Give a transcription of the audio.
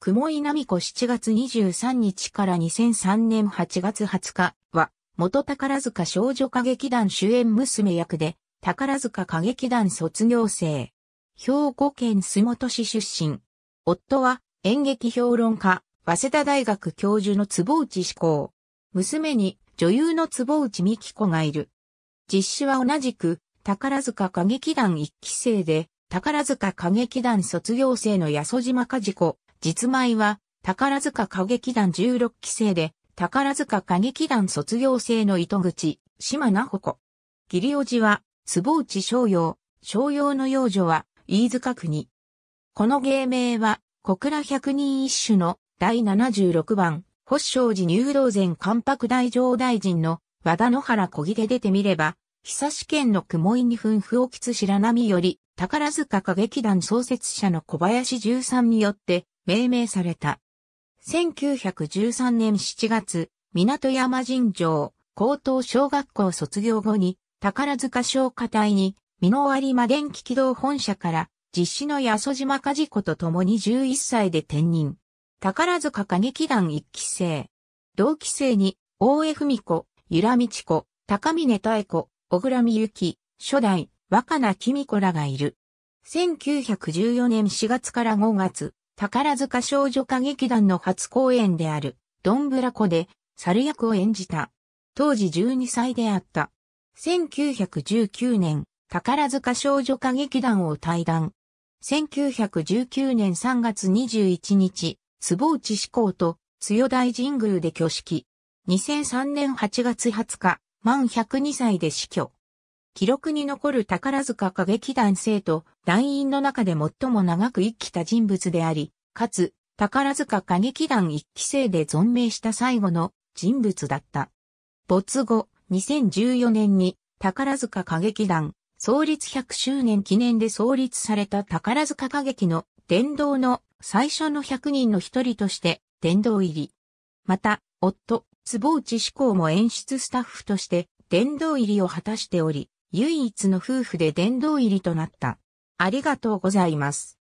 雲井奈美子7月23日から2003年8月20日は、元宝塚少女歌劇団主演娘役で、宝塚歌劇団卒業生。兵庫県洲本市出身。夫は演劇評論家、早稲田大学教授の坪内志功。娘に女優の坪内美希子がいる。実施は同じく宝塚歌劇団1期生で、宝塚歌劇団卒業生の安島和子、実前は、宝塚歌劇団16期生で、宝塚歌劇団卒業生の糸口、島名穂子。義理おじは、坪内商用、商用の幼女は、飯塚国。この芸名は、小倉百人一首の第76番、保正寺入道前関白大上大臣の和田野原小木で出てみれば、久し県の雲井に分。布をきつ白波より、宝塚歌劇団創設者の小林十三によって、命名された。1913年7月、港山神城、高等小学校卒業後に、宝塚商科隊に、美濃有馬電気軌道本社から、実施の八十島火子と共に11歳で転任。宝塚歌劇団1期生。同期生に、大江文子、由良道子、高峰太子、小倉美幸、初代、若菜紀美子らがいる。1914年4月から5月、宝塚少女歌劇団の初公演である、ドンブラコで、猿役を演じた。当時12歳であった。1919年、宝塚少女歌劇団を退団。1919年3月21日、坪内志向と、津代大神宮で挙式。2003年8月20日、満102歳で死去。記録に残る宝塚歌劇団生徒、団員の中で最も長く生きた人物であり、かつ、宝塚歌劇団一期生で存命した最後の人物だった。没後、2014年に宝塚歌劇団創立100周年記念で創立された宝塚歌劇の殿堂の最初の100人の一人として殿堂入り。また、夫、坪内志功も演出スタッフとして殿堂入りを果たしており、唯一の夫婦で殿堂入りとなった。ありがとうございます。